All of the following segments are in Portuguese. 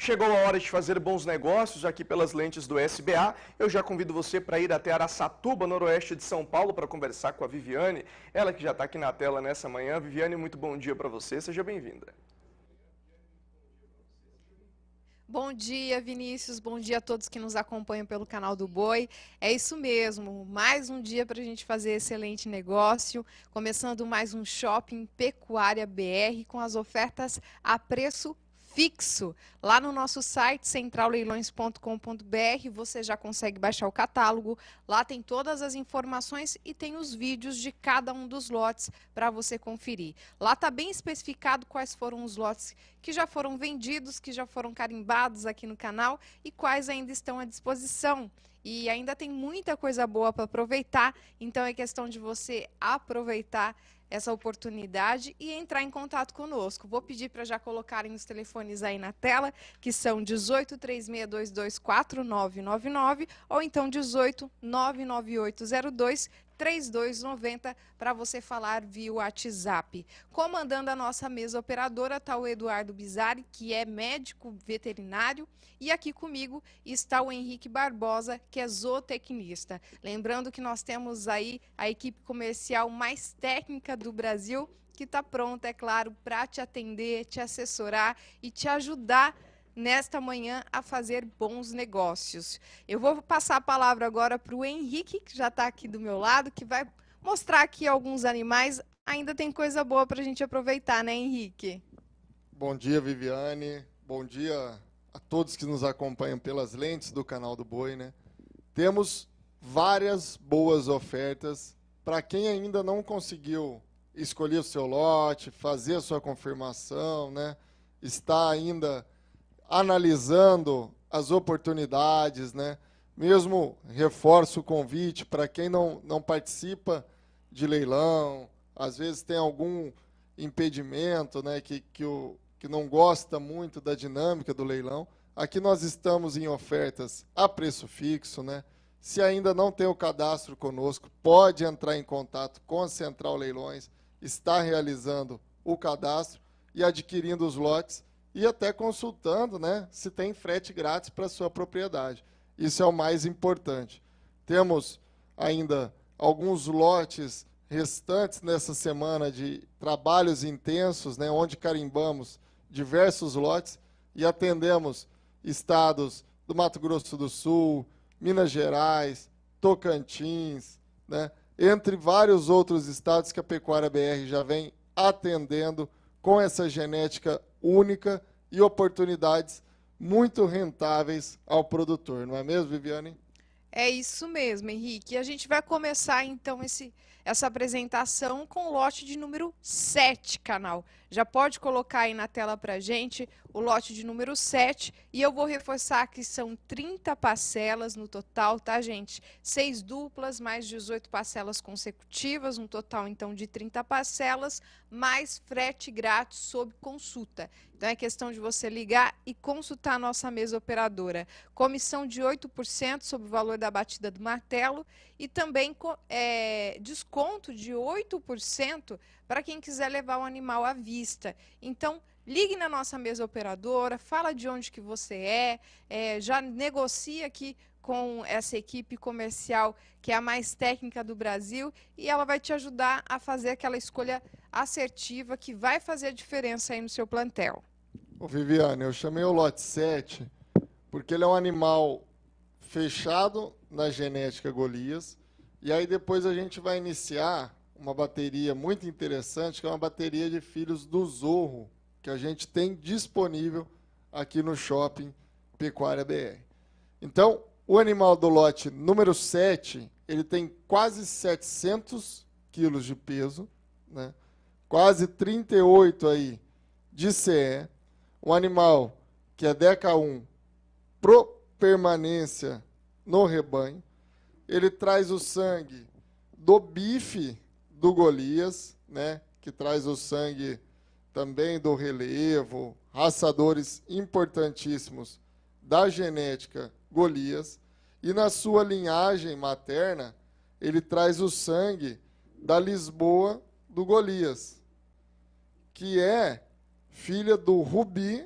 Chegou a hora de fazer bons negócios aqui pelas lentes do SBA. Eu já convido você para ir até Araçatuba, noroeste de São Paulo, para conversar com a Viviane, ela que já está aqui na tela nessa manhã. Viviane, muito bom dia para você, seja bem-vinda. Bom dia, Vinícius. Bom dia a todos que nos acompanham pelo canal do Boi. É isso mesmo, mais um dia para a gente fazer excelente negócio. Começando mais um shopping Pecuária BR com as ofertas a preço fixo. Lá no nosso site centralleilões.com.br você já consegue baixar o catálogo. Lá tem todas as informações e tem os vídeos de cada um dos lotes para você conferir. Lá está bem especificado quais foram os lotes que já foram vendidos, que já foram carimbados aqui no canal e quais ainda estão à disposição. E ainda tem muita coisa boa para aproveitar, então é questão de você aproveitar essa oportunidade e entrar em contato conosco. Vou pedir para já colocarem os telefones aí na tela, que são 18 3622 4999 ou então 18 99802 3290 para você falar via WhatsApp. Comandando a nossa mesa operadora está o Eduardo Bizarri, que é médico veterinário, e aqui comigo está o Henrique Barbosa, que é zootecnista. Lembrando que nós temos aí a equipe comercial mais técnica do Brasil, que está pronta, é claro, para te atender, te assessorar e te ajudar nesta manhã a fazer bons negócios. Eu vou passar a palavra agora para o Henrique, que já está aqui do meu lado, que vai mostrar aqui alguns animais. Ainda tem coisa boa para a gente aproveitar, né, Henrique? Bom dia, Viviane. Bom dia a todos que nos acompanham pelas lentes do canal do Boi, né? Temos várias boas ofertas para quem ainda não conseguiu escolher o seu lote, fazer a sua confirmação, né? Está ainda analisando as oportunidades, né? Mesmo reforço o convite para quem não, não participa de leilão, às vezes tem algum impedimento, né, que, que, o, que não gosta muito da dinâmica do leilão. Aqui nós estamos em ofertas a preço fixo, né? Se ainda não tem o cadastro conosco, pode entrar em contato com a Central Leilões, está realizando o cadastro e adquirindo os lotes e até consultando né, se tem frete grátis para sua propriedade. Isso é o mais importante. Temos ainda alguns lotes restantes nessa semana de trabalhos intensos, né, onde carimbamos diversos lotes e atendemos estados do Mato Grosso do Sul, Minas Gerais, Tocantins, né, entre vários outros estados que a Pecuária BR já vem atendendo com essa genética única e oportunidades muito rentáveis ao produtor, não é mesmo, Viviane? É isso mesmo, Henrique. E a gente vai começar então esse, essa apresentação com o lote de número 7, canal. Já pode colocar aí na tela para gente o lote de número 7. E eu vou reforçar que são 30 parcelas no total, tá, gente? Seis duplas, mais 18 parcelas consecutivas, um total então de 30 parcelas, mais frete grátis sob consulta. Então é questão de você ligar e consultar a nossa mesa operadora. Comissão de 8% sobre o valor da batida do martelo e também é, desconto de 8% para quem quiser levar o animal à vista. Então, ligue na nossa mesa operadora, fala de onde que você é, é já negocia aqui com essa equipe comercial que é a mais técnica do Brasil e ela vai te ajudar a fazer aquela escolha assertiva que vai fazer a diferença aí no seu plantel. Ô Viviane, eu chamei o lote 7 porque ele é um animal fechado na genética Golias e aí depois a gente vai iniciar uma bateria muito interessante, que é uma bateria de filhos do Zorro, que a gente tem disponível aqui no shopping Pecuária BR. Então, o animal do lote número 7, ele tem quase 700 quilos de peso, né? quase 38 aí de CE, um animal que é DECA 1 pro permanência no rebanho, ele traz o sangue do bife do Golias, né, que traz o sangue também do relevo, raçadores importantíssimos da genética Golias, e na sua linhagem materna, ele traz o sangue da Lisboa do Golias, que é filha do Rubi,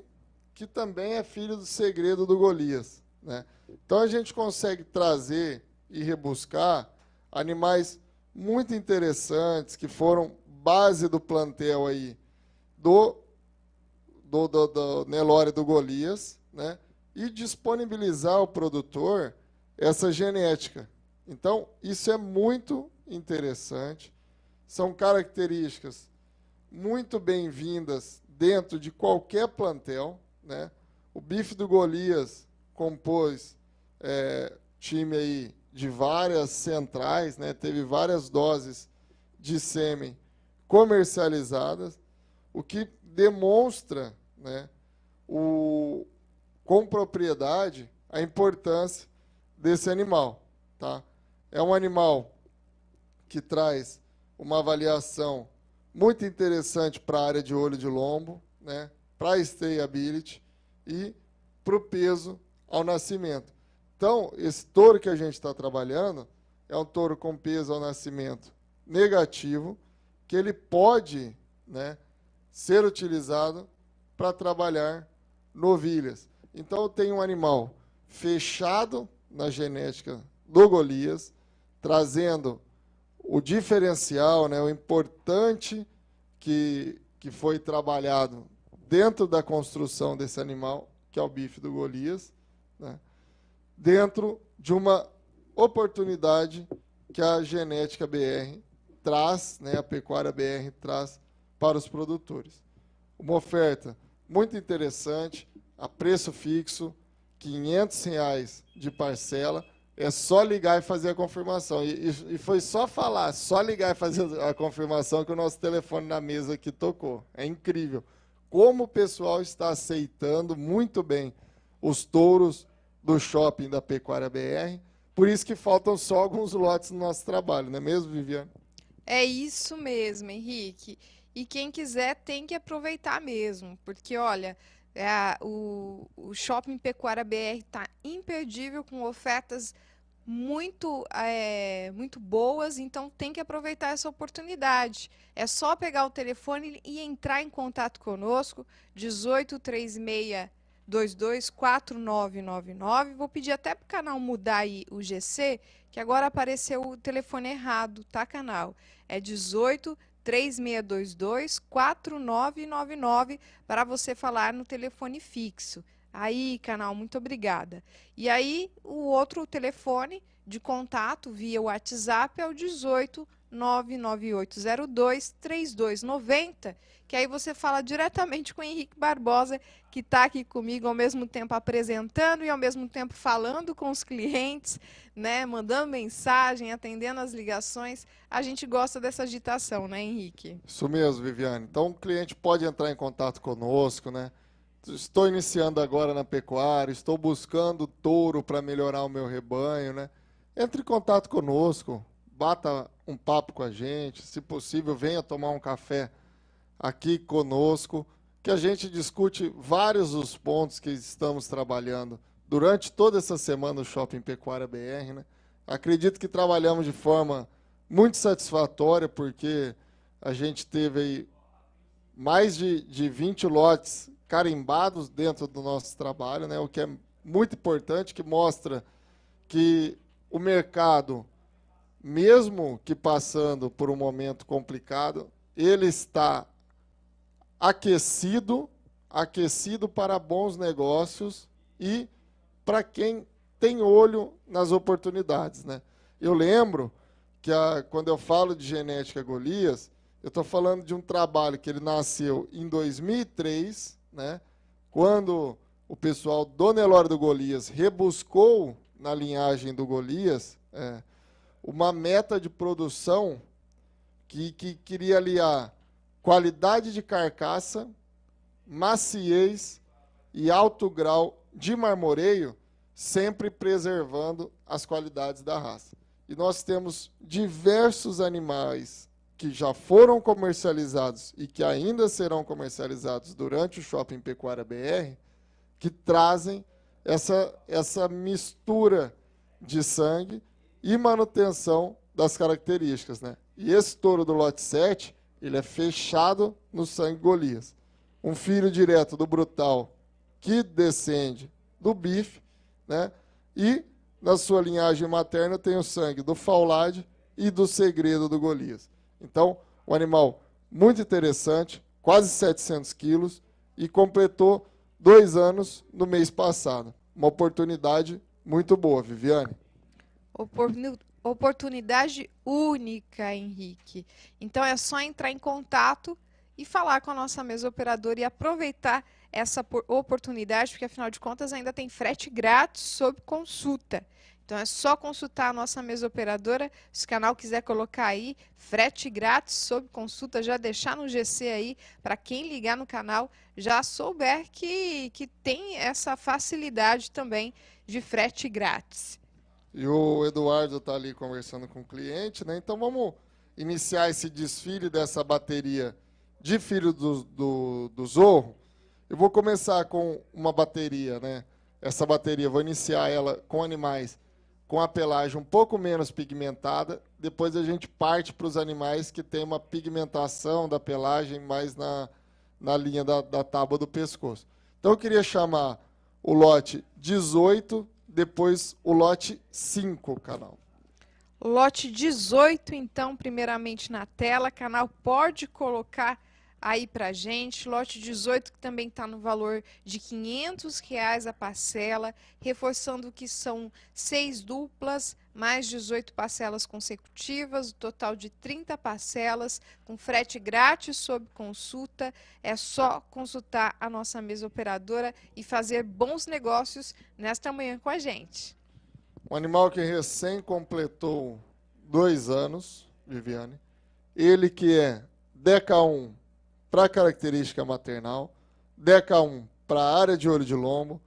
que também é filho do segredo do Golias. Né? Então a gente consegue trazer e rebuscar animais muito interessantes que foram base do plantel aí do, do, do, do Nelore do Golias, né? e disponibilizar ao produtor essa genética. Então, isso é muito interessante. São características muito bem-vindas dentro de qualquer plantel. Né? O bife do Golias compôs é, time aí de várias centrais, né? teve várias doses de sêmen comercializadas o que demonstra né, o, com propriedade a importância desse animal. Tá? É um animal que traz uma avaliação muito interessante para a área de olho de lombo, né, para a stayability e para o peso ao nascimento. Então, esse touro que a gente está trabalhando é um touro com peso ao nascimento negativo, que ele pode né, ser utilizado para trabalhar novilhas. Então, eu tenho um animal fechado na genética do Golias, trazendo o diferencial, né, o importante que, que foi trabalhado dentro da construção desse animal, que é o bife do Golias, né, dentro de uma oportunidade que a genética BR traz, né, a pecuária BR traz para os produtores. Uma oferta muito interessante, a preço fixo, R$ 500 de parcela, é só ligar e fazer a confirmação. E, e, foi só falar, só ligar e fazer a confirmação que o nosso telefone na mesa aqui tocou. É incrível. Como o pessoal está aceitando muito bem os touros do shopping da Pecuária BR. Por isso que faltam só alguns lotes no nosso trabalho, não é mesmo, Viviane? É isso mesmo, Henrique. E quem quiser tem que aproveitar mesmo, porque olha, é, o, o Shopping Pecuária BR está imperdível com ofertas muito, é, muito boas, então tem que aproveitar essa oportunidade. É só pegar o telefone e entrar em contato conosco, 1836 224999. Vou pedir até para o canal mudar aí o GC, que agora apareceu o telefone errado, tá, canal? É 18 3622 4999 para você falar no telefone fixo. Aí, canal, muito obrigada. E aí, o outro telefone de contato via WhatsApp é o 18 99802-3290, que aí você fala diretamente com o Henrique Barbosa, que está aqui comigo ao mesmo tempo apresentando e ao mesmo tempo falando com os clientes, né, mandando mensagem, atendendo as ligações. A gente gosta dessa agitação, né, Henrique? Isso mesmo, Viviane. Então o cliente pode entrar em contato conosco, né? Estou iniciando agora na pecuária, estou buscando touro para melhorar o meu rebanho, né? Entre em contato conosco, bata um papo com a gente. Se possível, venha tomar um café aqui conosco, que a gente discute vários dos pontos que estamos trabalhando durante toda essa semana no Shopping Pecuária BR. Né? Acredito que trabalhamos de forma muito satisfatória, porque a gente teve aí mais de, de 20 lotes carimbados dentro do nosso trabalho, né? o que é muito importante, que mostra que o mercado mesmo que passando por um momento complicado, ele está aquecido, aquecido para bons negócios e para quem tem olho nas oportunidades. Né? Eu lembro que a, quando eu falo de genética Golias, eu estou falando de um trabalho que ele nasceu em 2003, né? quando o pessoal do Nelório do Golias rebuscou na linhagem do Golias. É, uma meta de produção que, que queria aliar qualidade de carcaça, maciez e alto grau de marmoreio, sempre preservando as qualidades da raça. E nós temos diversos animais que já foram comercializados e que ainda serão comercializados durante o Shopping Pecuária BR, que trazem essa, essa mistura de sangue e manutenção das características. Né? E esse touro do lote 7, ele é fechado no sangue Golias. Um filho direto do brutal que descende do bife, né? E na sua linhagem materna tem o sangue do faulade e do segredo do Golias. Então, um animal muito interessante, quase 700 quilos, e completou dois anos no mês passado. Uma oportunidade muito boa, Viviane. Oportunidade única, Henrique. Então é só entrar em contato e falar com a nossa mesa operadora e aproveitar essa oportunidade, porque afinal de contas ainda tem frete grátis sob consulta. Então é só consultar a nossa mesa operadora. Se o canal quiser colocar aí, frete grátis sob consulta, já deixar no GC aí, para quem ligar no canal já souber que, que tem essa facilidade também de frete grátis. E o Eduardo está ali conversando com o cliente, né? Então vamos iniciar esse desfile dessa bateria de filho do, do, do Zorro. Eu vou começar com uma bateria, né? Essa bateria, vou iniciar ela com animais com a pelagem um pouco menos pigmentada. Depois a gente parte para os animais que tem uma pigmentação da pelagem mais na, na linha da, da tábua do pescoço. Então eu queria chamar o lote 18 depois o lote 5, canal. Lote 18, então, primeiramente na tela, canal pode colocar aí para gente. Lote 18 que também está no valor de R$ 500 reais a parcela, reforçando que são seis duplas, mais 18 parcelas consecutivas, o total de 30 parcelas, com frete grátis sob consulta. É só consultar a nossa mesa operadora e fazer bons negócios nesta manhã com a gente. Um animal que recém completou dois anos, Viviane, ele que é DECA 1, para característica maternal, DK1 para área de olho de lombo,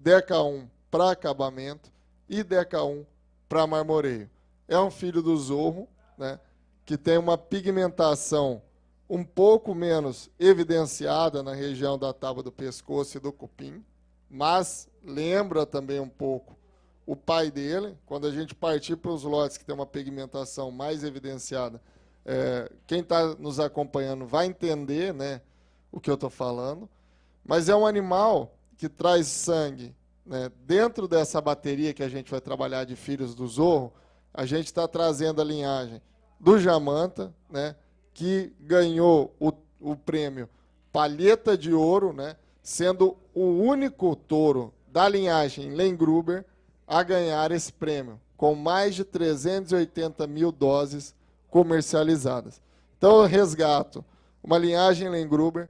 DK1 para acabamento e DK1 para marmoreio. É um filho do zorro, né, que tem uma pigmentação um pouco menos evidenciada na região da tábua do pescoço e do cupim, mas lembra também um pouco o pai dele. Quando a gente partir para os lotes que tem uma pigmentação mais evidenciada, é, quem está nos acompanhando vai entender né, o que eu estou falando. Mas é um animal que traz sangue. Né? Dentro dessa bateria que a gente vai trabalhar de filhos do Zorro, a gente está trazendo a linhagem do Jamanta, né, que ganhou o, o prêmio Palheta de Ouro, né, sendo o único touro da linhagem Lengruber a ganhar esse prêmio, com mais de 380 mil doses comercializadas. Então, eu resgato uma linhagem Lengruber,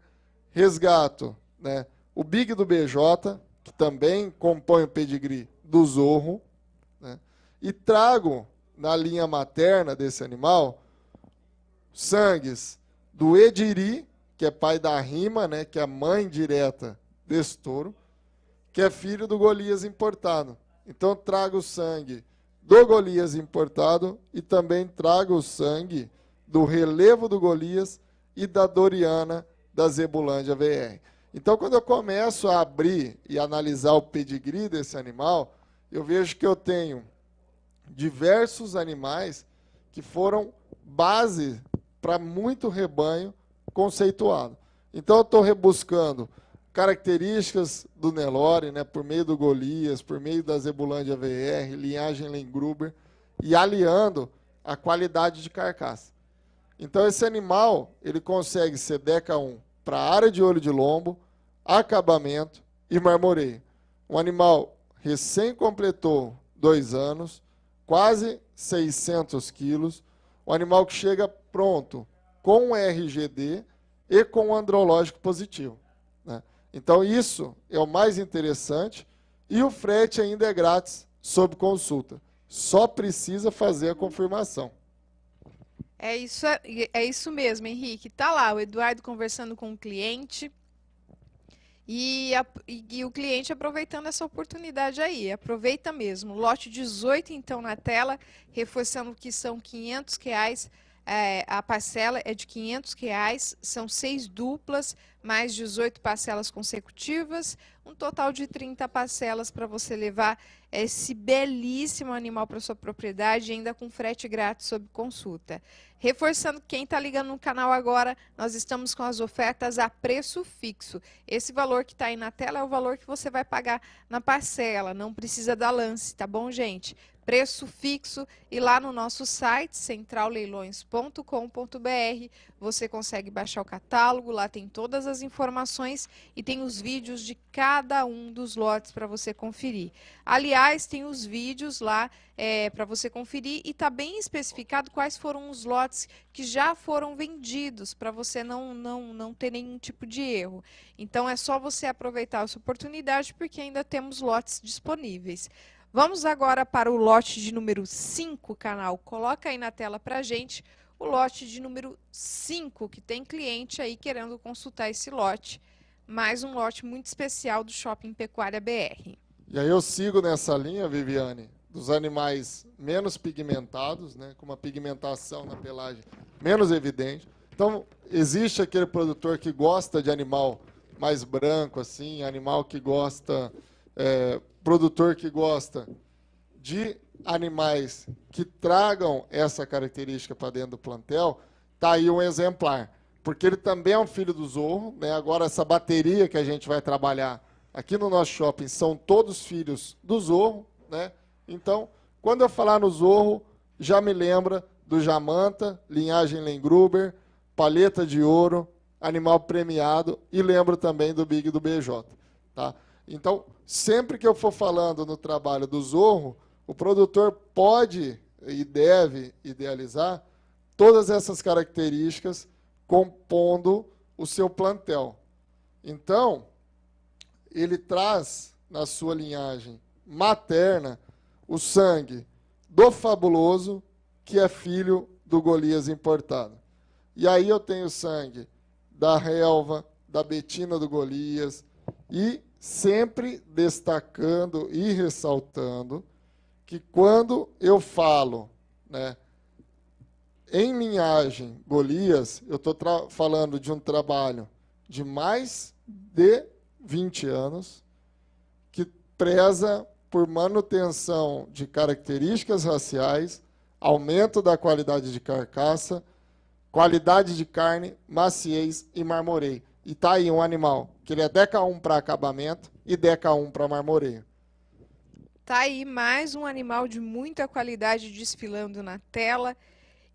resgato né, o Big do BJ, que também compõe o pedigree do Zorro, né, e trago na linha materna desse animal sangues do Ediri, que é pai da Rima, né, que é a mãe direta desse touro, que é filho do Golias importado. Então, trago sangue do Golias importado e também traga o sangue do relevo do Golias e da Doriana da Zebulândia VR. Então, quando eu começo a abrir e analisar o pedigree desse animal, eu vejo que eu tenho diversos animais que foram base para muito rebanho conceituado. Então, eu estou rebuscando características do Nelore, né, por meio do Golias, por meio da Zebulândia VR, linhagem Lengruber, e aliando a qualidade de carcaça. Então esse animal, ele consegue ser Deca 1 para área de olho de lombo, acabamento e marmoreio. Um animal recém completou dois anos, quase 600 quilos, um animal que chega pronto com RGD e com andrológico positivo. Então, isso é o mais interessante. E o frete ainda é grátis, sob consulta. Só precisa fazer a confirmação. É isso, é isso mesmo, Henrique. Está lá o Eduardo conversando com o cliente e, a, e o cliente aproveitando essa oportunidade aí. Aproveita mesmo. Lote 18, então, na tela, reforçando que são 500 reais é, a parcela é de 500 reais, são seis duplas, mais 18 parcelas consecutivas, um total de 30 parcelas para você levar esse belíssimo animal para sua propriedade, ainda com frete grátis sob consulta. Reforçando quem está ligando no canal agora, nós estamos com as ofertas a preço fixo. Esse valor que está aí na tela é o valor que você vai pagar na parcela, não precisa dar lance, tá bom, gente? preço fixo e lá no nosso site centralleilões.com.br você consegue baixar o catálogo, lá tem todas as informações e tem os vídeos de cada um dos lotes para você conferir. Aliás, tem os vídeos lá é, para você conferir e está bem especificado quais foram os lotes que já foram vendidos para você não, não, não ter nenhum tipo de erro. Então é só você aproveitar essa oportunidade porque ainda temos lotes disponíveis. Vamos agora para o lote de número 5, canal. Coloca aí na tela para gente o lote de número 5, que tem cliente aí querendo consultar esse lote. Mais um lote muito especial do Shopping Pecuária BR. E aí eu sigo nessa linha, Viviane, dos animais menos pigmentados, né, com uma pigmentação na pelagem menos evidente. Então, existe aquele produtor que gosta de animal mais branco, assim, animal que gosta é, produtor que gosta de animais que tragam essa característica para dentro do plantel, está aí um exemplar. Porque ele também é um filho do zorro. Né? Agora, essa bateria que a gente vai trabalhar aqui no nosso shopping são todos filhos do zorro. Né? Então, quando eu falar no zorro, já me lembra do Jamanta, linhagem Lengruber, paleta de ouro, animal premiado e lembro também do Big do BJ. Tá? Então, sempre que eu for falando no trabalho do Zorro, o produtor pode e deve idealizar todas essas características compondo o seu plantel. Então, ele traz na sua linhagem materna o sangue do fabuloso, que é filho do Golias importado. E aí eu tenho sangue da relva, da betina do Golias e sempre destacando e ressaltando que quando eu falo, né, em linhagem Golias, eu estou falando de um trabalho de mais de 20 anos que preza por manutenção de características raciais, aumento da qualidade de carcaça, qualidade de carne, maciez e marmoreio. E está aí um animal que ele é DK1 para acabamento e DK1 para marmoreio. Tá aí mais um animal de muita qualidade desfilando na tela.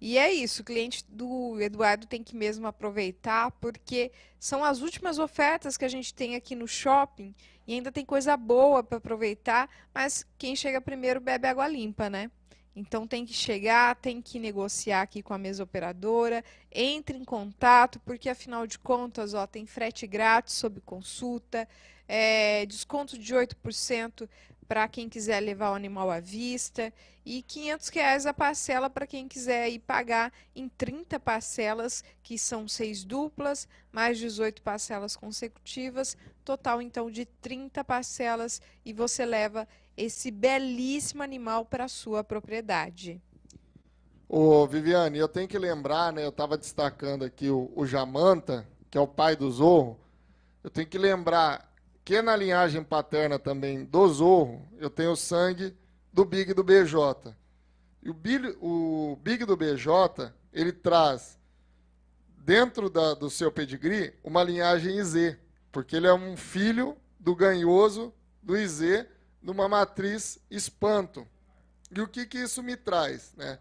E é isso, o cliente do Eduardo tem que mesmo aproveitar, porque são as últimas ofertas que a gente tem aqui no shopping e ainda tem coisa boa para aproveitar, mas quem chega primeiro bebe água limpa, né? Então tem que chegar, tem que negociar aqui com a mesa operadora, entre em contato, porque afinal de contas, ó, tem frete grátis sob consulta, é, desconto de 8% para quem quiser levar o animal à vista e 500 reais a parcela para quem quiser ir pagar em 30 parcelas, que são seis duplas, mais 18 parcelas consecutivas, total então de 30 parcelas e você leva esse belíssimo animal para sua propriedade. Ô, Viviane, eu tenho que lembrar, né? Eu estava destacando aqui o, o Jamanta, que é o pai do Zorro. Eu tenho que lembrar que na linhagem paterna também do Zorro, eu tenho sangue do Big do BJ. E o, Big, o Big do BJ, ele traz dentro da, do seu pedigree uma linhagem IZ, porque ele é um filho do ganhoso do IZ, numa matriz espanto. E o que, que isso me traz? Né?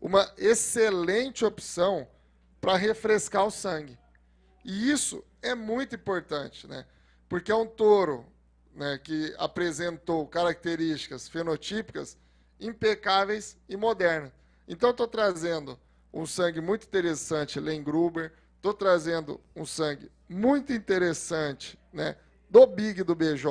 Uma excelente opção para refrescar o sangue. E isso é muito importante, né? porque é um touro né, que apresentou características fenotípicas impecáveis e modernas. Então, estou trazendo um sangue muito interessante, Lengruber, estou trazendo um sangue muito interessante né, do Big do BJ,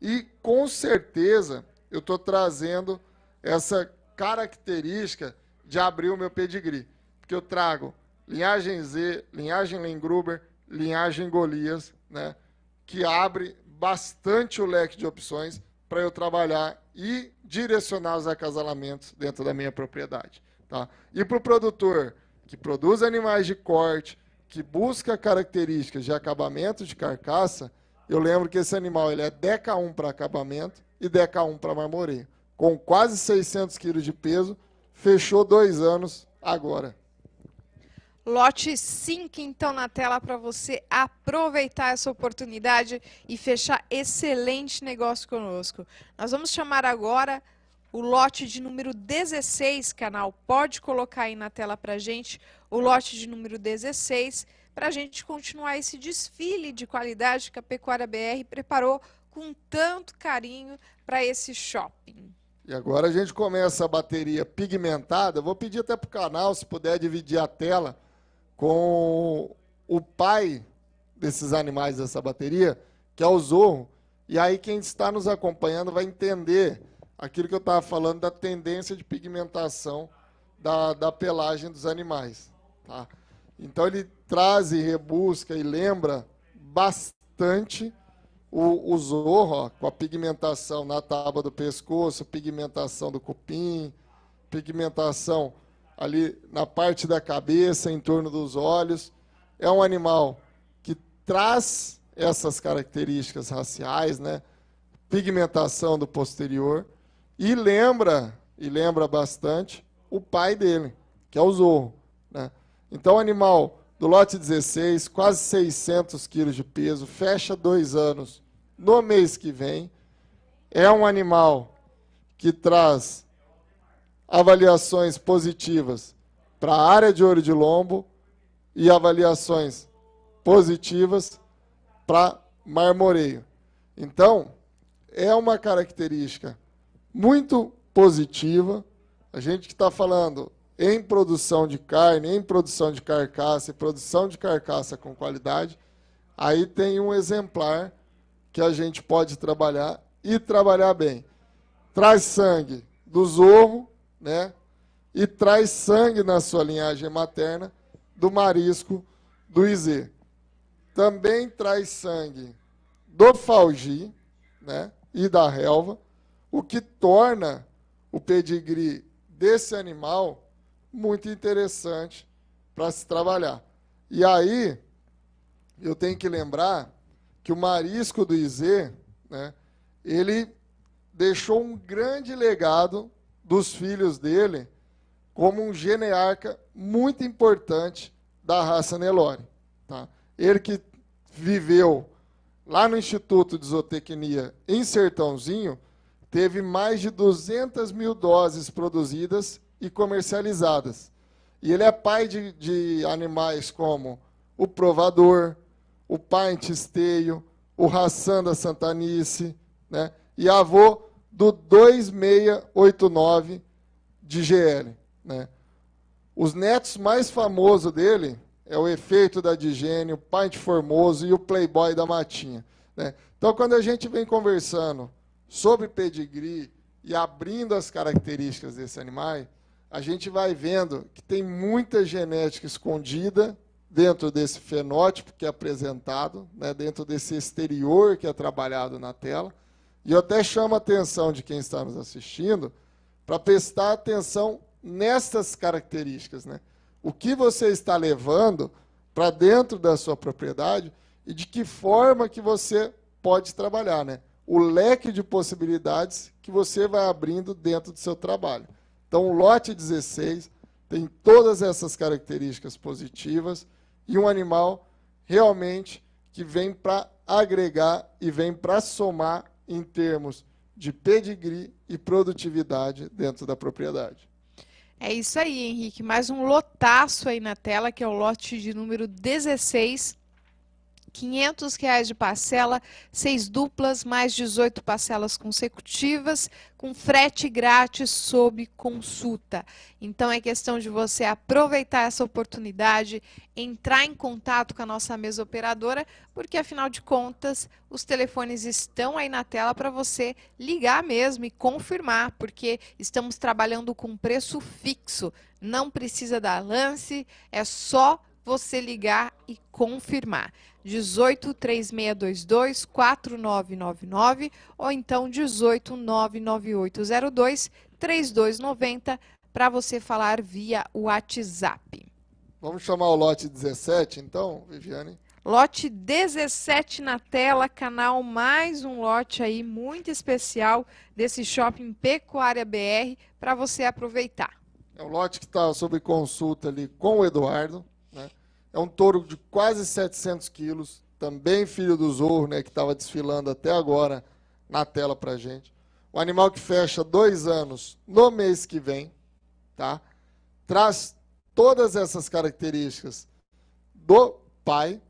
e com certeza eu estou trazendo essa característica de abrir o meu pedigree, porque eu trago linhagem Z, linhagem Lengruber, linhagem Golias, né, que abre bastante o leque de opções para eu trabalhar e direcionar os acasalamentos dentro da minha propriedade. Tá? E para o produtor que produz animais de corte, que busca características de acabamento de carcaça, eu lembro que esse animal ele é DK1 para acabamento e DK1 para marmoreio. Com quase 600 quilos de peso, fechou dois anos agora. Lote 5, então, na tela para você aproveitar essa oportunidade e fechar excelente negócio conosco. Nós vamos chamar agora o lote de número 16, canal. Pode colocar aí na tela para gente o lote de número 16 para a gente continuar esse desfile de qualidade que a Pecuária BR preparou com tanto carinho para esse shopping. E agora a gente começa a bateria pigmentada. Vou pedir até para o canal, se puder dividir a tela com o pai desses animais dessa bateria, que é o Zorro. E aí quem está nos acompanhando vai entender aquilo que eu estava falando da tendência de pigmentação da, da pelagem dos animais. Tá? Então ele traz e rebusca e lembra bastante o, o zorro, ó, com a pigmentação na tábua do pescoço, pigmentação do cupim, pigmentação ali na parte da cabeça, em torno dos olhos. É um animal que traz essas características raciais, né? pigmentação do posterior, e lembra, e lembra bastante, o pai dele, que é o zorro. Né? Então, animal do lote 16, quase 600 quilos de peso, fecha dois anos no mês que vem. É um animal que traz avaliações positivas para a área de ouro de lombo e avaliações positivas para marmoreio. Então, é uma característica muito positiva. A gente que está falando em produção de carne, em produção de carcaça e produção de carcaça com qualidade, aí tem um exemplar que a gente pode trabalhar e trabalhar bem. Traz sangue do zorro, né? E traz sangue na sua linhagem materna do marisco do Izê. Também traz sangue do falgi, né? E da relva, o que torna o pedigree desse animal muito interessante para se trabalhar. E aí, eu tenho que lembrar que o marisco do Izê, né, ele deixou um grande legado dos filhos dele como um genearca muito importante da raça Nelore. Tá? Ele que viveu lá no Instituto de Zootecnia em Sertãozinho, teve mais de 200 mil doses produzidas e comercializadas. E ele é pai de, de animais como o provador, o pai esteio, o Rassan da Santanice, né? e avô do 2689 de GL. Né? Os netos mais famosos dele é o Efeito da Digênio, o Pint Formoso e o Playboy da Matinha. Né? Então, quando a gente vem conversando sobre pedigree e abrindo as características desse animal, a gente vai vendo que tem muita genética escondida dentro desse fenótipo que é apresentado, né, dentro desse exterior que é trabalhado na tela. E eu até chamo a atenção de quem está nos assistindo para prestar atenção nessas características. Né? O que você está levando para dentro da sua propriedade e de que forma que você pode trabalhar. Né? O leque de possibilidades que você vai abrindo dentro do seu trabalho. Então, o lote 16 tem todas essas características positivas e um animal realmente que vem para agregar e vem para somar em termos de pedigree e produtividade dentro da propriedade. É isso aí, Henrique. Mais um lotaço aí na tela, que é o lote de número 16 500 reais de parcela, seis duplas, mais 18 parcelas consecutivas, com frete grátis sob consulta. Então é questão de você aproveitar essa oportunidade, entrar em contato com a nossa mesa operadora, porque afinal de contas, os telefones estão aí na tela para você ligar mesmo e confirmar, porque estamos trabalhando com preço fixo, não precisa dar lance, é só você ligar e confirmar. 18 3622 4999 ou então 18 99802 3290 para você falar via WhatsApp. Vamos chamar o lote 17 então, Viviane? Lote 17 na tela, canal mais um lote aí muito especial desse shopping Pecuária BR para você aproveitar. É o lote que está sob consulta ali com o Eduardo. É um touro de quase 700 quilos, também filho do Zorro, né, que estava desfilando até agora na tela para gente. Um animal que fecha dois anos no mês que vem, tá? Traz todas essas características do pai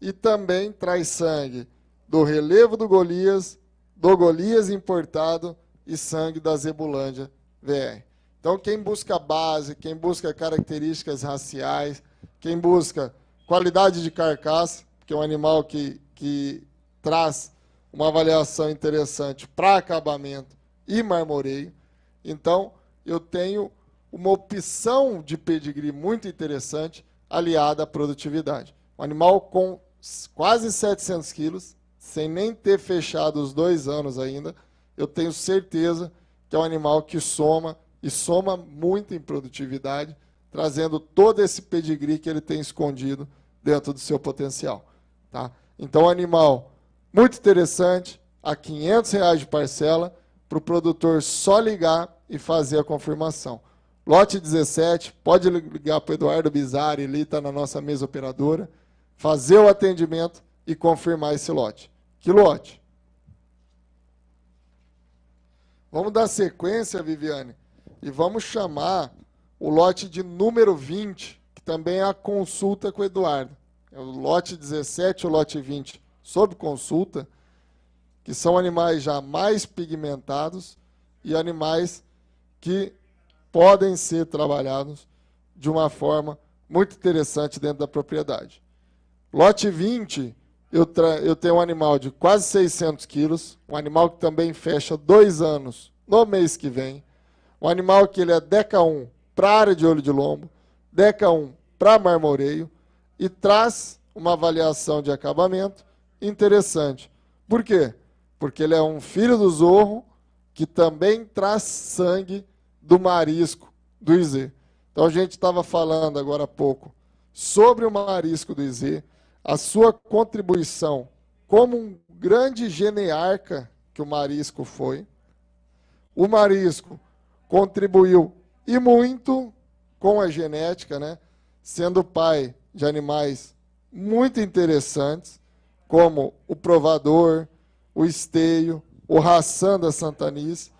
e também traz sangue do relevo do Golias, do Golias importado e sangue da Zebulândia VR. Então, quem busca base, quem busca características raciais, quem busca qualidade de carcaça, que é um animal que, que traz uma avaliação interessante para acabamento e marmoreio. Então, eu tenho uma opção de pedigree muito interessante aliada à produtividade. Um animal com quase 700 quilos, sem nem ter fechado os dois anos ainda, eu tenho certeza que é um animal que soma e soma muito em produtividade trazendo todo esse pedigree que ele tem escondido dentro do seu potencial. Tá? Então, animal muito interessante, a 500 reais de parcela, para o produtor só ligar e fazer a confirmação. Lote 17, pode ligar para o Eduardo Bizarri, ele está na nossa mesa operadora, fazer o atendimento e confirmar esse lote. Que lote? Vamos dar sequência, Viviane, e vamos chamar o lote de número 20, que também é a consulta com o Eduardo. É o lote 17 e o lote 20, sob consulta, que são animais já mais pigmentados e animais que podem ser trabalhados de uma forma muito interessante dentro da propriedade. Lote 20, eu, eu tenho um animal de quase 600 quilos, um animal que também fecha dois anos no mês que vem, um animal que ele é DECA 1, para a área de olho de lombo, DECA 1 para marmoreio e traz uma avaliação de acabamento interessante. Por quê? Porque ele é um filho do zorro que também traz sangue do marisco do IZ. Então a gente estava falando agora há pouco sobre o marisco do IZ, a sua contribuição como um grande genearca que o marisco foi. O marisco contribuiu e muito com a genética, né? sendo pai de animais muito interessantes, como o provador, o esteio, o ração da Santanis,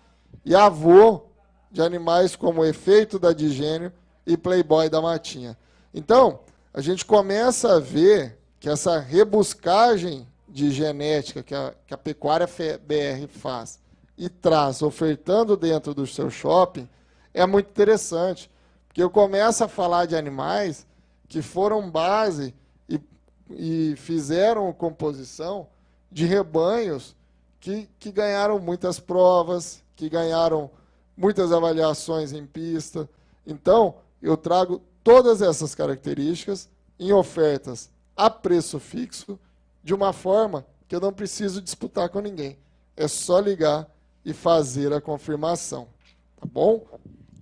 e avô de animais como o efeito da digênio e playboy da matinha. Então, a gente começa a ver que essa rebuscagem de genética que a, que a Pecuária BR faz e traz, ofertando dentro do seu shopping, é muito interessante, porque eu começo a falar de animais que foram base e, e fizeram composição de rebanhos que, que ganharam muitas provas, que ganharam muitas avaliações em pista. Então, eu trago todas essas características em ofertas a preço fixo, de uma forma que eu não preciso disputar com ninguém. É só ligar e fazer a confirmação. Tá bom?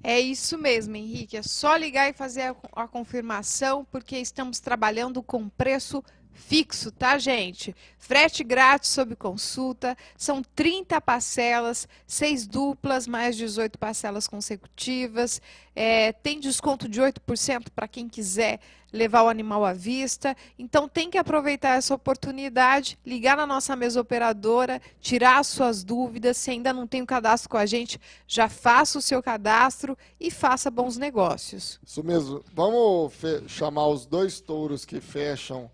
É isso mesmo, Henrique. É só ligar e fazer a, a confirmação, porque estamos trabalhando com preço fixo, tá, gente? Frete grátis sob consulta, são 30 parcelas, seis duplas, mais 18 parcelas consecutivas. É, tem desconto de 8% para quem quiser levar o animal à vista. Então tem que aproveitar essa oportunidade, ligar na nossa mesa operadora, tirar as suas dúvidas. Se ainda não tem o cadastro com a gente, já faça o seu cadastro e faça bons negócios. Isso mesmo. Vamos chamar os dois touros que fecham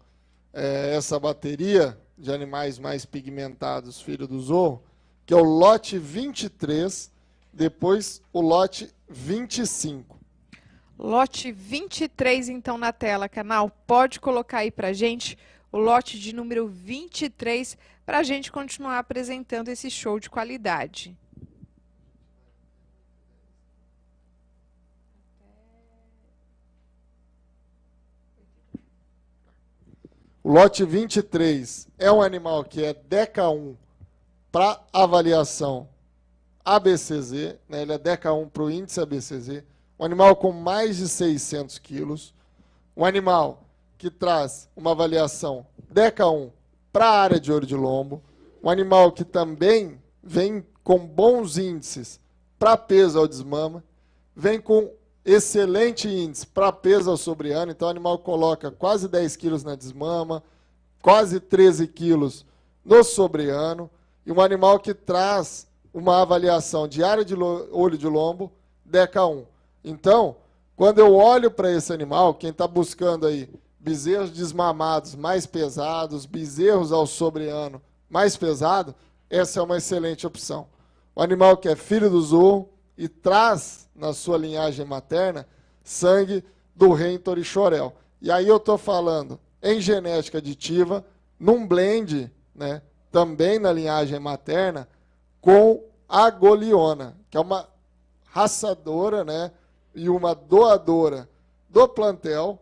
é, essa bateria de animais mais pigmentados, filho do Zorro, que é o lote 23, depois o lote 25. Lote 23, então, na tela, canal. Pode colocar aí para gente o lote de número 23 para a gente continuar apresentando esse show de qualidade. O lote 23 é um animal que é DECA1 para avaliação ABCZ, né? ele é DECA1 para o índice ABCZ, um animal com mais de 600 quilos, um animal que traz uma avaliação DECA1 para a área de ouro de lombo, um animal que também vem com bons índices para peso ao desmama, vem com excelente índice para peso sobreano então o animal coloca quase 10 quilos na desmama, quase 13 quilos no sobreano, e um animal que traz uma avaliação de área de olho de lombo, DECA 1. Então, quando eu olho para esse animal, quem está buscando aí bezerros desmamados mais pesados, bezerros ao sobreano mais pesado, essa é uma excelente opção. O animal que é filho do zoo, e traz na sua linhagem materna sangue do rei Torixorel. E aí eu estou falando em genética aditiva, num blend, né, também na linhagem materna, com a Goliona, que é uma raçadora né, e uma doadora do plantel,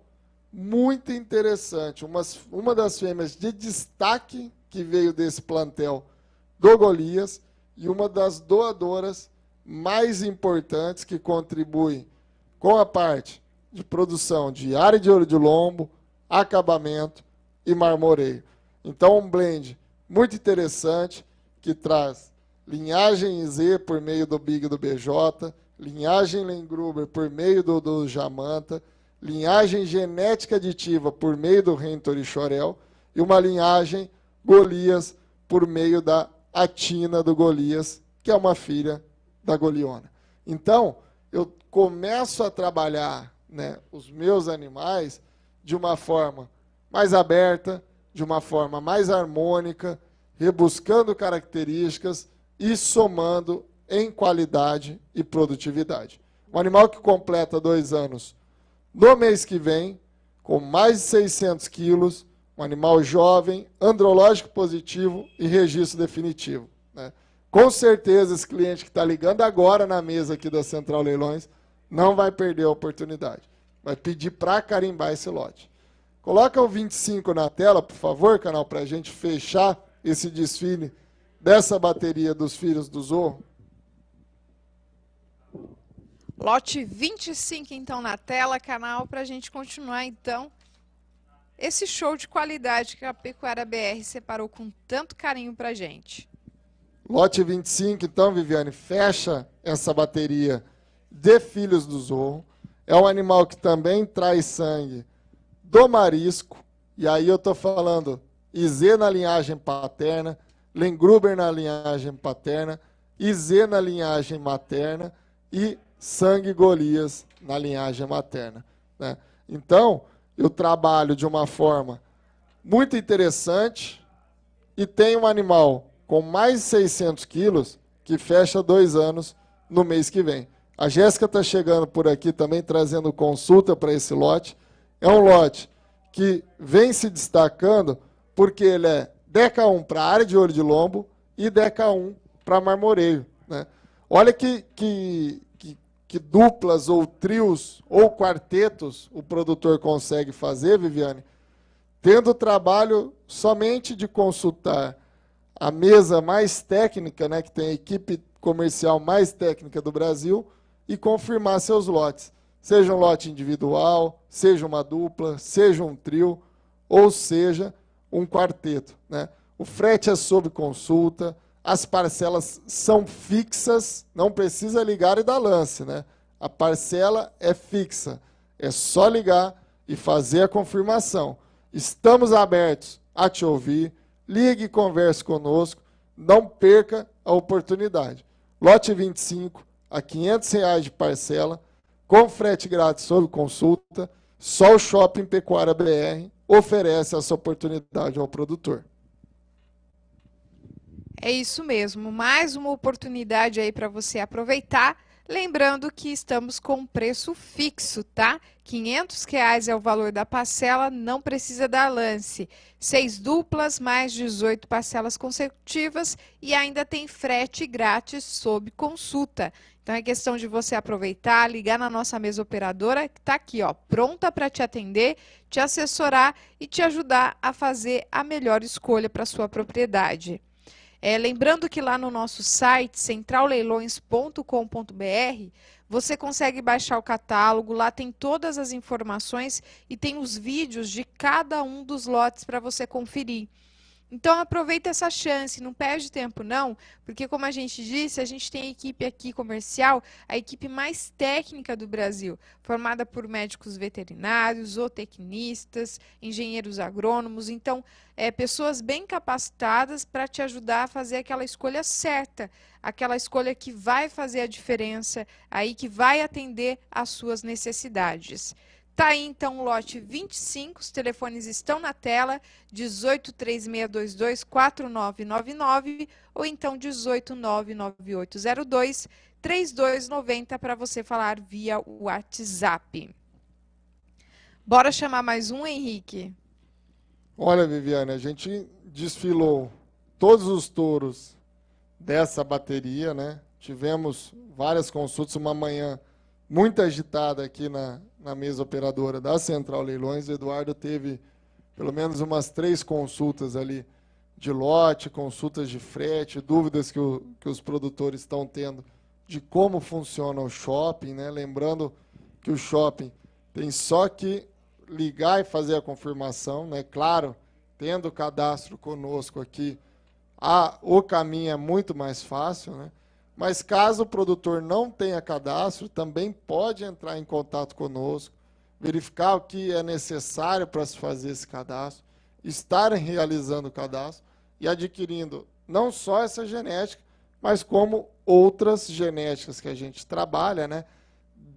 muito interessante. Uma, uma das fêmeas de destaque que veio desse plantel do Golias e uma das doadoras mais importantes que contribuem com a parte de produção de área de ouro de lombo, acabamento e marmoreio. Então, um blend muito interessante que traz linhagem Z por meio do Big do BJ, linhagem Lengruber por meio do, do Jamanta, linhagem genética aditiva por meio do Rentor e Chorel e uma linhagem Golias por meio da Atina do Golias, que é uma filha da goliona. Então, eu começo a trabalhar né, os meus animais de uma forma mais aberta, de uma forma mais harmônica, rebuscando características e somando em qualidade e produtividade. Um animal que completa dois anos no mês que vem, com mais de 600 quilos, um animal jovem, andrológico positivo e registro definitivo. Com certeza, esse cliente que está ligando agora na mesa aqui da Central Leilões não vai perder a oportunidade. Vai pedir para carimbar esse lote. Coloca o 25 na tela, por favor, canal, para a gente fechar esse desfile dessa bateria dos filhos do Zorro. Lote 25, então, na tela, canal, para a gente continuar, então, esse show de qualidade que a Pecuária BR separou com tanto carinho para gente. Lote 25, então, Viviane, fecha essa bateria de filhos do zorro. É um animal que também traz sangue do marisco. E aí eu estou falando Izê na linhagem paterna, Lengruber na linhagem paterna, Izê na linhagem materna e sangue Golias na linhagem materna. Né? Então, eu trabalho de uma forma muito interessante e tem um animal com mais de 600 quilos que fecha dois anos no mês que vem. A Jéssica está chegando por aqui também, trazendo consulta para esse lote. É um lote que vem se destacando porque ele é DECA 1 para área de olho de lombo e DECA 1 para marmoreio. Né? Olha que, que, que, que, duplas ou trios ou quartetos o produtor consegue fazer, Viviane, tendo o trabalho somente de consultar a mesa mais técnica, né, que tem a equipe comercial mais técnica do Brasil, e confirmar seus lotes. Seja um lote individual, seja uma dupla, seja um trio, ou seja, um quarteto. Né? O frete é sob consulta, as parcelas são fixas, não precisa ligar e dar lance. Né? A parcela é fixa, é só ligar e fazer a confirmação. Estamos abertos a te ouvir ligue e converse conosco, não perca a oportunidade. Lote 25 a R$ 500 reais de parcela, com frete grátis sob consulta, só o Shopping Pecuária BR oferece essa oportunidade ao produtor. É isso mesmo, mais uma oportunidade aí para você aproveitar Lembrando que estamos com preço fixo, tá? R$ 500 reais é o valor da parcela, não precisa dar lance. Seis duplas, mais 18 parcelas consecutivas e ainda tem frete grátis sob consulta. Então é questão de você aproveitar, ligar na nossa mesa operadora, que está aqui, ó, pronta para te atender, te assessorar e te ajudar a fazer a melhor escolha para sua propriedade. É, lembrando que lá no nosso site, centralleilões.com.br, você consegue baixar o catálogo, lá tem todas as informações e tem os vídeos de cada um dos lotes para você conferir. Então aproveita essa chance, não perde tempo não, porque como a gente disse, a gente tem a equipe aqui comercial, a equipe mais técnica do Brasil, formada por médicos veterinários, zootecnistas, engenheiros agrônomos, então é, pessoas bem capacitadas para te ajudar a fazer aquela escolha certa, aquela escolha que vai fazer a diferença, aí que vai atender às suas necessidades. Tá aí então o lote 25, os telefones estão na tela, 18-3622-4999 ou então 99802 3290 para você falar via WhatsApp. Bora chamar mais um, Henrique. Olha, Viviane, a gente desfilou todos os touros dessa bateria, né? Tivemos várias consultas, uma manhã muito agitada aqui na, na mesa operadora da Central Leilões. O Eduardo teve pelo menos umas três consultas ali de lote, consultas de frete, dúvidas que, o, que os produtores estão tendo de como funciona o shopping. Né? Lembrando que o shopping tem só que ligar e fazer a confirmação. Né? Claro, tendo o cadastro conosco aqui, a, o caminho é muito mais fácil, né? Mas caso o produtor não tenha cadastro, também pode entrar em contato conosco, verificar o que é necessário para se fazer esse cadastro, estarem realizando o cadastro e adquirindo não só essa genética, mas como outras genéticas que a gente trabalha, né?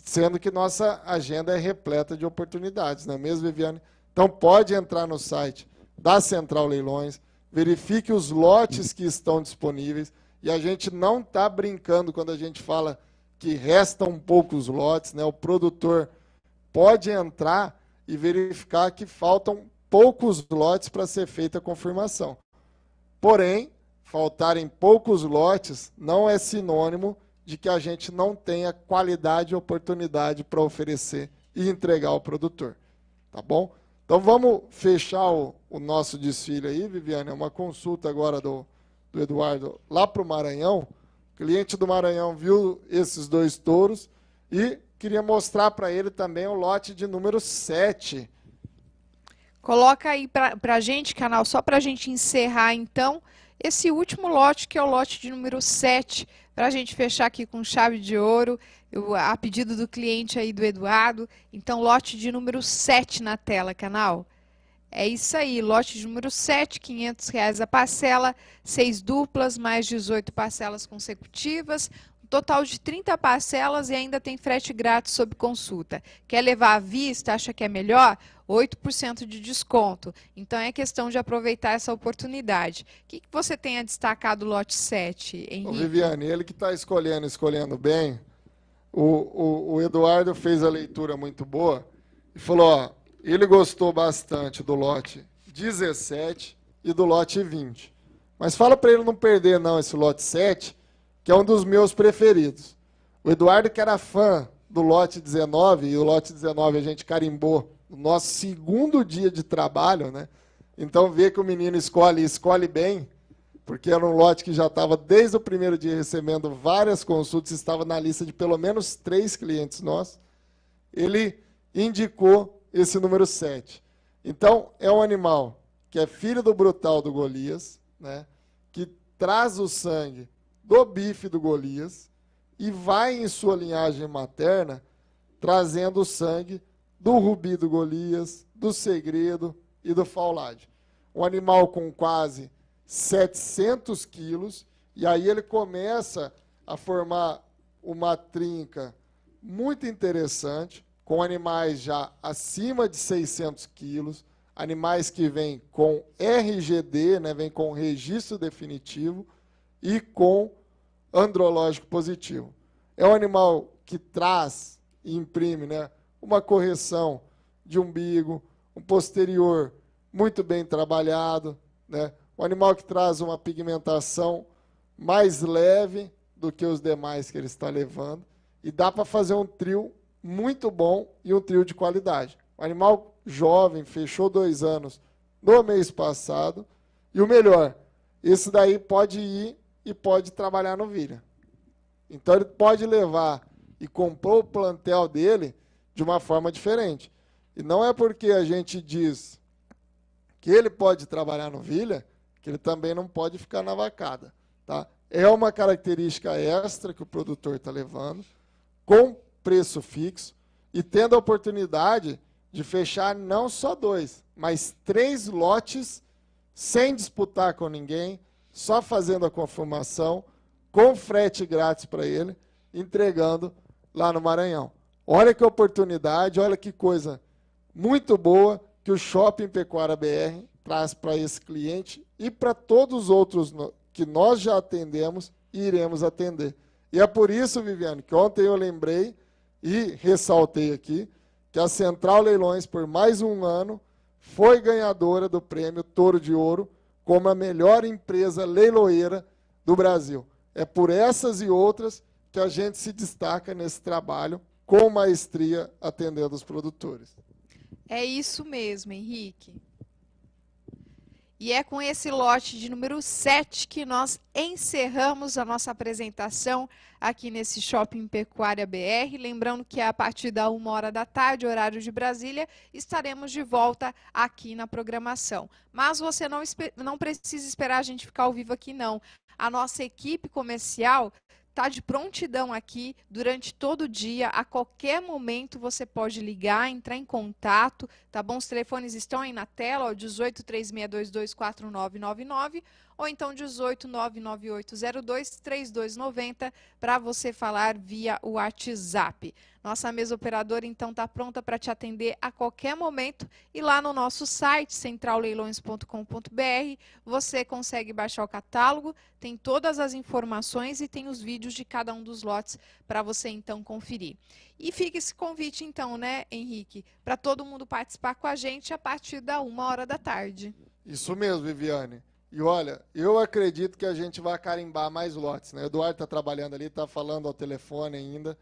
Sendo que nossa agenda é repleta de oportunidades, não é mesmo, Viviane? Então pode entrar no site da Central Leilões, verifique os lotes que estão disponíveis e a gente não está brincando quando a gente fala que restam poucos lotes, né? O produtor pode entrar e verificar que faltam poucos lotes para ser feita a confirmação. Porém, faltarem poucos lotes não é sinônimo de que a gente não tenha qualidade e oportunidade para oferecer e entregar ao produtor. Tá bom? Então vamos fechar o, o nosso desfile aí, Viviane. É uma consulta agora do, do Eduardo lá para o Maranhão, o cliente do Maranhão viu esses dois touros e queria mostrar para ele também o lote de número 7. Coloca aí para a gente, canal, só para a gente encerrar então, esse último lote, que é o lote de número 7, para a gente fechar aqui com chave de ouro, a pedido do cliente aí do Eduardo. Então, lote de número 7 na tela, canal. É isso aí, lote número 7, 500 reais a parcela, seis duplas, mais 18 parcelas consecutivas, um total de 30 parcelas e ainda tem frete grátis sob consulta. Quer levar à vista, acha que é melhor? 8% de desconto. Então é questão de aproveitar essa oportunidade. O que, que você tem a destacar do lote 7, Henrique? Ô, Viviane, ele que está escolhendo, escolhendo bem. O, o, o Eduardo fez a leitura muito boa e falou: ó, ele gostou bastante do lote 17 e do lote 20. Mas fala para ele não perder não esse lote 7, que é um dos meus preferidos. O Eduardo que era fã do lote 19 e o lote 19 a gente carimbou no nosso segundo dia de trabalho, né? Então vê que o menino escolhe, escolhe bem, porque era um lote que já estava desde o primeiro dia recebendo várias consultas, estava na lista de pelo menos três clientes nossos. Ele indicou esse número 7. Então, é um animal que é filho do brutal do Golias, né? que traz o sangue do bife do Golias e vai em sua linhagem materna trazendo o sangue do rubi do Golias, do segredo e do faulade. Um animal com quase 700 quilos, e aí ele começa a formar uma trinca muito interessante, com animais já acima de 600 quilos, animais que vêm com RGD, né, vêm com registro definitivo e com andrológico positivo. É um animal que traz e imprime né, uma correção de umbigo, um posterior muito bem trabalhado, né, um animal que traz uma pigmentação mais leve do que os demais que ele está levando, e dá para fazer um trio muito bom e um trio de qualidade. O animal jovem, fechou dois anos no mês passado. E o melhor, esse daí pode ir e pode trabalhar no Vilha. Então ele pode levar e comprou o plantel dele de uma forma diferente. E não é porque a gente diz que ele pode trabalhar no Vilha que ele também não pode ficar na vacada. Tá? É uma característica extra que o produtor está levando, com preço fixo e tendo a oportunidade de fechar não só dois, mas três lotes sem disputar com ninguém, só fazendo a confirmação, com frete grátis para ele, entregando lá no Maranhão. Olha que oportunidade, olha que coisa muito boa que o Shopping Pecuária BR traz para esse cliente e para todos os outros que nós já atendemos e iremos atender. E é por isso, Viviane, que ontem eu lembrei e ressaltei aqui que a Central Leilões, por mais um ano, foi ganhadora do prêmio Touro de Ouro como a melhor empresa leiloeira do Brasil. É por essas e outras que a gente se destaca nesse trabalho com maestria atendendo os produtores. É isso mesmo, Henrique. E é com esse lote de número 7 que nós encerramos a nossa apresentação aqui nesse Shopping Pecuária BR. Lembrando que a partir da uma hora da tarde, horário de Brasília, estaremos de volta aqui na programação. Mas você não, não precisa esperar a gente ficar ao vivo aqui, não. A nossa equipe comercial está de prontidão aqui durante todo o dia. A qualquer momento você pode ligar, entrar em contato, tá bom? Os telefones estão aí na tela, 18 3622 4999 ou então 18998023290 para você falar via WhatsApp. Nossa mesa operadora então está pronta para te atender a qualquer momento e lá no nosso site centralleilões.com.br você consegue baixar o catálogo, tem todas as informações e tem os vídeos de cada um dos lotes para você então conferir. E fica esse convite então, né, Henrique, para todo mundo participar com a gente a partir da uma hora da tarde. Isso mesmo, Viviane. E olha, eu acredito que a gente vai carimbar mais lotes. Né? O Eduardo está trabalhando ali, está falando ao telefone ainda.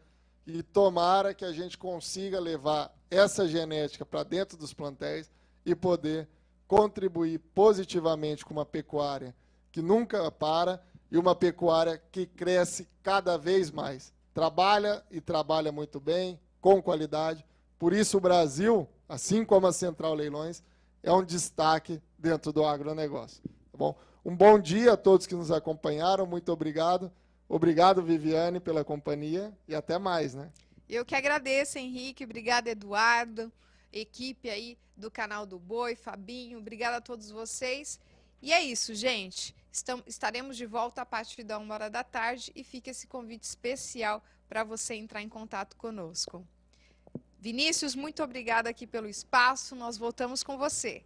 E tomara que a gente consiga levar essa genética para dentro dos plantéis e poder contribuir positivamente com uma pecuária que nunca para e uma pecuária que cresce cada vez mais. Trabalha e trabalha muito bem, com qualidade. Por isso, o Brasil, assim como a Central Leilões, é um destaque dentro do agronegócio. Tá bom? Um bom dia a todos que nos acompanharam, muito obrigado. Obrigado, Viviane, pela companhia e até mais, né? Eu que agradeço, Henrique. Obrigada, Eduardo, equipe aí do canal do Boi, Fabinho. Obrigada a todos vocês. E é isso, gente. estaremos de volta a partir da uma hora da tarde e fica esse convite especial para você entrar em contato conosco. Vinícius, muito obrigada aqui pelo espaço. Nós voltamos com você.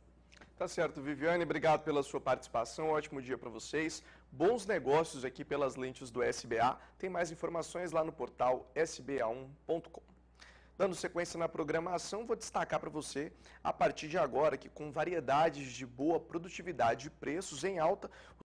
Tá certo, Viviane, obrigado pela sua participação. ótimo dia para vocês. Bons negócios aqui pelas lentes do SBA. Tem mais informações lá no portal sba1.com. Dando sequência na programação, vou destacar para você, a partir de agora, que com variedades de boa produtividade e preços em alta,